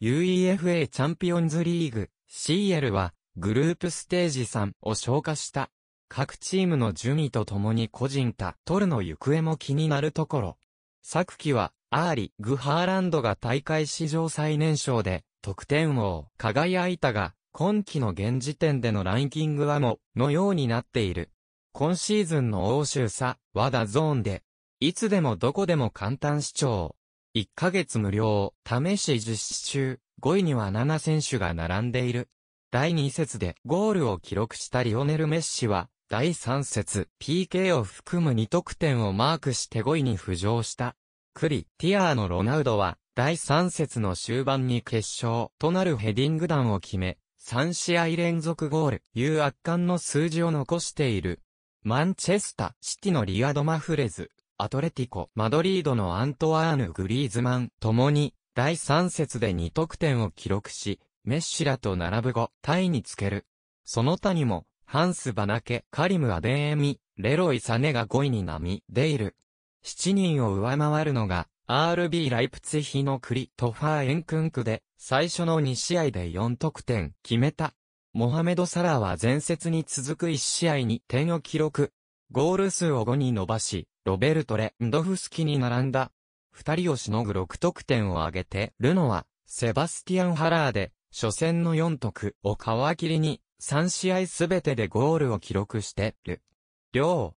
UEFA チャンピオンズリーグ CL はグループステージ3を消化した。各チームの順位とともに個人タトルの行方も気になるところ。昨季はアーリ・グ・ハーランドが大会史上最年少で得点王輝いたが、今季の現時点でのランキングはものようになっている。今シーズンの欧州差和田ゾーンで、いつでもどこでも簡単視聴。1ヶ月無料、試し実施中、5位には7選手が並んでいる。第2節でゴールを記録したリオネル・メッシは、第3節、PK を含む2得点をマークして5位に浮上した。クリ、ティアーのロナウドは、第3節の終盤に決勝となるヘディング弾を決め、3試合連続ゴール、いう圧巻の数字を残している。マンチェスタ、シティのリアド・マフレズ、アトレティコ、マドリードのアントワーヌ・グリーズマン、共に、第3節で2得点を記録し、メッシラと並ぶ後、タイにつける。その他にも、ハンス・バナケ、カリム・アデーミ、レロイ・サネが5位に並でいる。7人を上回るのが、RB ライプツヒのクリトファー・エンクンクで、最初の2試合で4得点決めた。モハメド・サラは前節に続く1試合に点を記録。ゴール数を5に伸ばし、ロベルト・レンドフスキに並んだ。二人をしのぐ6得点を挙げて、ルノは、セバスティアン・ハラーで、初戦の4得を皮切りに、3試合すべてでゴールを記録してる。両